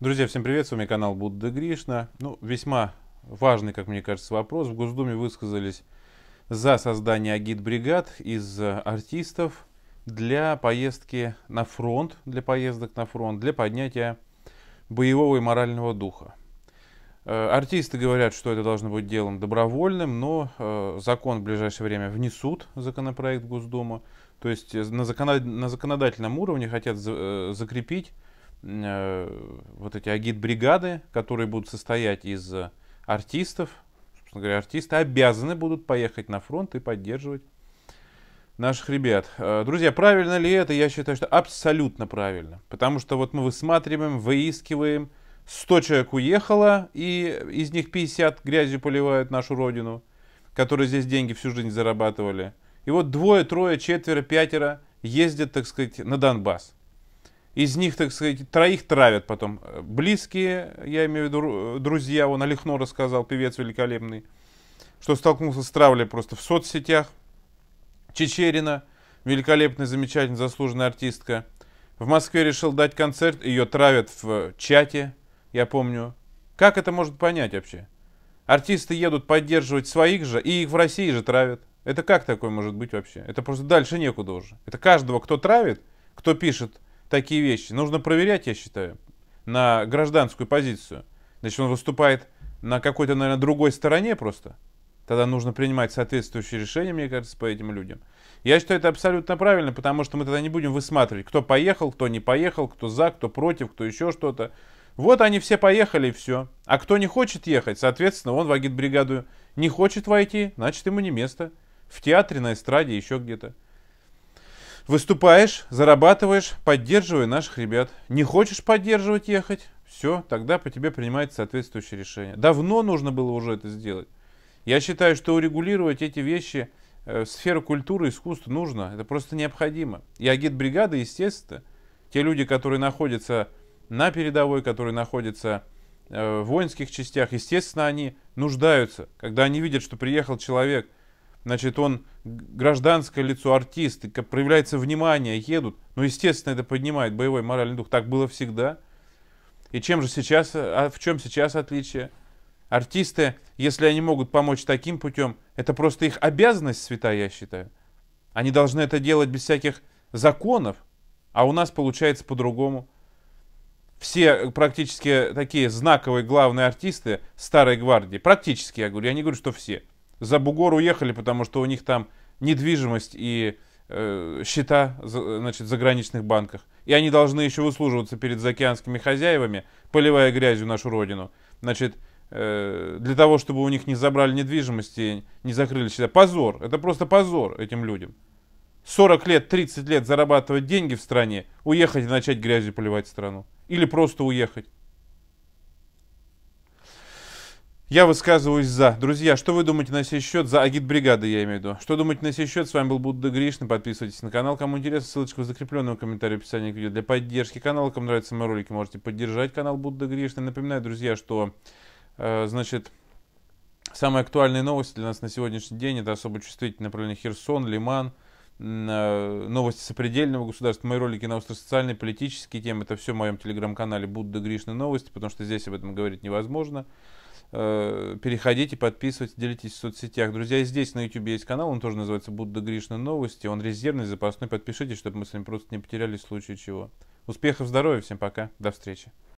Друзья, всем привет, с вами канал Будда Гришна. Ну, весьма важный, как мне кажется, вопрос. В Госдуме высказались за создание агит-бригад из э, артистов для поездки на фронт, для поездок на фронт, для поднятия боевого и морального духа. Э, артисты говорят, что это должно быть делом добровольным, но э, закон в ближайшее время внесут, законопроект Госдума. То есть на законодательном уровне хотят закрепить Э, вот эти агит-бригады, которые будут состоять из артистов. Собственно говоря, артисты обязаны будут поехать на фронт и поддерживать наших ребят. Э, друзья, правильно ли это? Я считаю, что абсолютно правильно. Потому что вот мы высматриваем, выискиваем. 100 человек уехало, и из них 50 грязью поливают нашу родину, которые здесь деньги всю жизнь зарабатывали. И вот двое, трое, четверо, пятеро ездят, так сказать, на Донбасс. Из них, так сказать, троих травят потом. Близкие, я имею в виду друзья, он Олехно рассказал, певец великолепный, что столкнулся с травлей просто в соцсетях. Чечерина, великолепная, замечательная, заслуженная артистка. В Москве решил дать концерт, ее травят в чате, я помню. Как это может понять вообще? Артисты едут поддерживать своих же, и их в России же травят. Это как такое может быть вообще? Это просто дальше некуда уже. Это каждого, кто травит, кто пишет такие вещи. Нужно проверять, я считаю, на гражданскую позицию. Значит, он выступает на какой-то, наверное, другой стороне просто. Тогда нужно принимать соответствующие решения, мне кажется, по этим людям. Я считаю это абсолютно правильно, потому что мы тогда не будем высматривать, кто поехал, кто не поехал, кто за, кто против, кто еще что-то. Вот они все поехали и все. А кто не хочет ехать, соответственно, он в агитбригаду не хочет войти, значит ему не место. В театре, на эстраде, еще где-то. Выступаешь, зарабатываешь, поддерживай наших ребят. Не хочешь поддерживать ехать? Все, тогда по тебе принимается соответствующее решение. Давно нужно было уже это сделать. Я считаю, что урегулировать эти вещи э, в сферу культуры и искусства нужно. Это просто необходимо. И агитбригады, естественно, те люди, которые находятся на передовой, которые находятся э, в воинских частях, естественно, они нуждаются. Когда они видят, что приехал человек – значит, он гражданское лицо, артист, проявляется внимание, едут. Ну, естественно, это поднимает боевой моральный дух. Так было всегда. И чем же сейчас, а в чем сейчас отличие? Артисты, если они могут помочь таким путем, это просто их обязанность святая, я считаю. Они должны это делать без всяких законов, а у нас получается по-другому. Все э, практически такие знаковые главные артисты старой гвардии, практически, я говорю, я не говорю, что все – за бугор уехали, потому что у них там недвижимость и э, счета значит, в заграничных банках. И они должны еще выслуживаться перед заокеанскими хозяевами, поливая грязью нашу родину. Значит, э, для того, чтобы у них не забрали недвижимость и не закрыли счета. Позор. Это просто позор этим людям. 40 лет, 30 лет зарабатывать деньги в стране, уехать и начать грязью поливать страну. Или просто уехать. Я высказываюсь за. Друзья, что вы думаете на сей счет? За агитбригады я имею в виду. Что думаете на сей счет? С вами был Будда Гришна, Подписывайтесь на канал. Кому интересно, ссылочка в закрепленном комментарии в описании к видео. Для поддержки канала, кому нравятся мои ролики, можете поддержать канал Будда Гришна. Напоминаю, друзья, что, э, значит, самые актуальные новости для нас на сегодняшний день это особо чувствительные направления Херсон, Лиман, Э, новости сопредельного государства, мои ролики на остро-социальные, политические темы, это все в моем телеграм-канале Будда Гришны новости, потому что здесь об этом говорить невозможно. Э, переходите, подписывайтесь, делитесь в соцсетях. Друзья, здесь на YouTube есть канал, он тоже называется Будда Гришна новости, он резервный, запасной, подпишитесь, чтобы мы с вами просто не потерялись в случае чего. Успехов, здоровья, всем пока, до встречи.